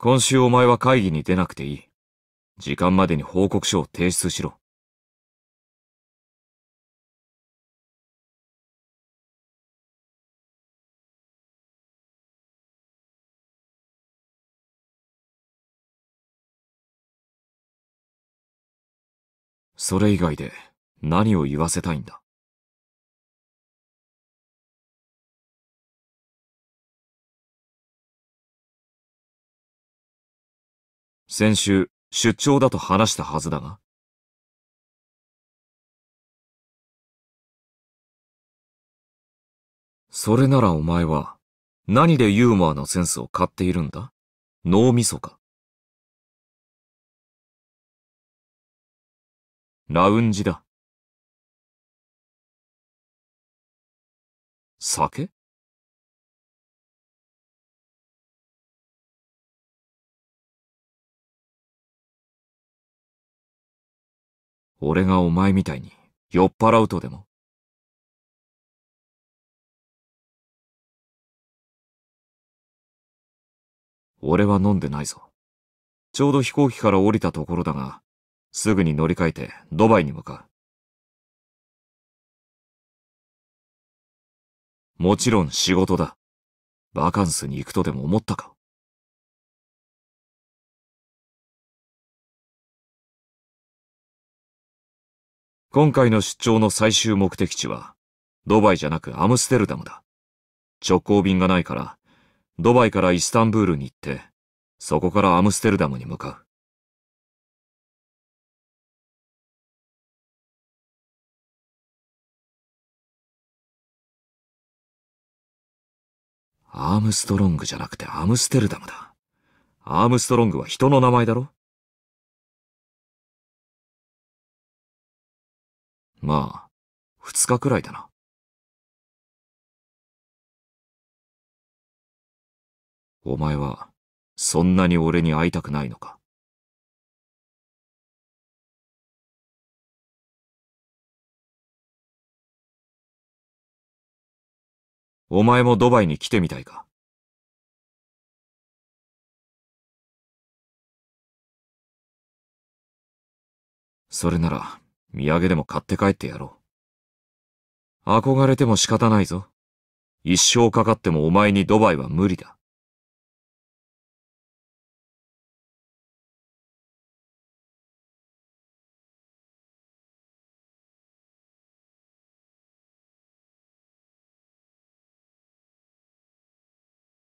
今週お前は会議に出なくていい。時間までに報告書を提出しろ。それ以外で何を言わせたいんだ先週、出張だと話したはずだが。それならお前は、何でユーモアのセンスを買っているんだ脳みそか。ラウンジだ。酒俺がお前みたいに酔っ払うとでも。俺は飲んでないぞ。ちょうど飛行機から降りたところだが、すぐに乗り換えてドバイに向かう。もちろん仕事だ。バカンスに行くとでも思ったか。今回の出張の最終目的地は、ドバイじゃなくアムステルダムだ。直行便がないから、ドバイからイスタンブールに行って、そこからアムステルダムに向かう。アームストロングじゃなくてアムステルダムだ。アームストロングは人の名前だろまあ、二日くらいだな。お前は、そんなに俺に会いたくないのか。お前もドバイに来てみたいか。それなら、土産でも買って帰ってやろう。憧れても仕方ないぞ。一生かかってもお前にドバイは無理だ。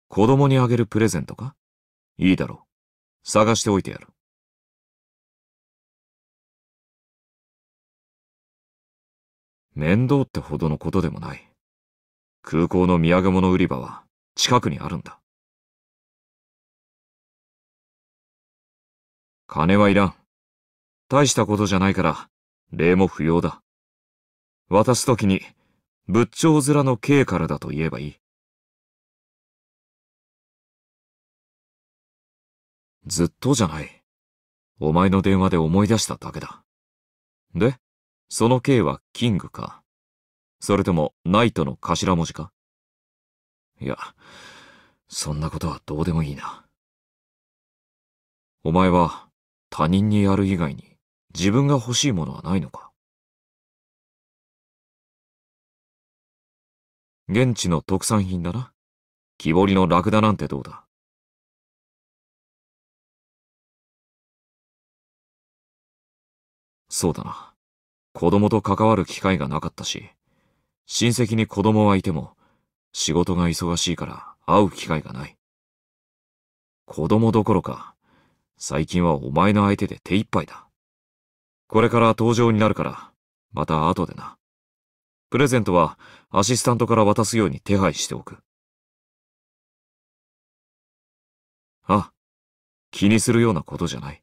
子供にあげるプレゼントかいいだろう。探しておいてやる。面倒ってほどのことでもない。空港の土産物売り場は近くにあるんだ。金はいらん。大したことじゃないから、礼も不要だ。渡すときに、仏頂面の刑からだと言えばいい。ずっとじゃない。お前の電話で思い出しただけだ。でその K はキングか。それともナイトの頭文字かいや、そんなことはどうでもいいな。お前は他人にやる以外に自分が欲しいものはないのか現地の特産品だな。木彫りのラクダなんてどうだそうだな。子供と関わる機会がなかったし、親戚に子供はいても、仕事が忙しいから会う機会がない。子供どころか、最近はお前の相手で手一杯だ。これから登場になるから、また後でな。プレゼントはアシスタントから渡すように手配しておく。あ、気にするようなことじゃない。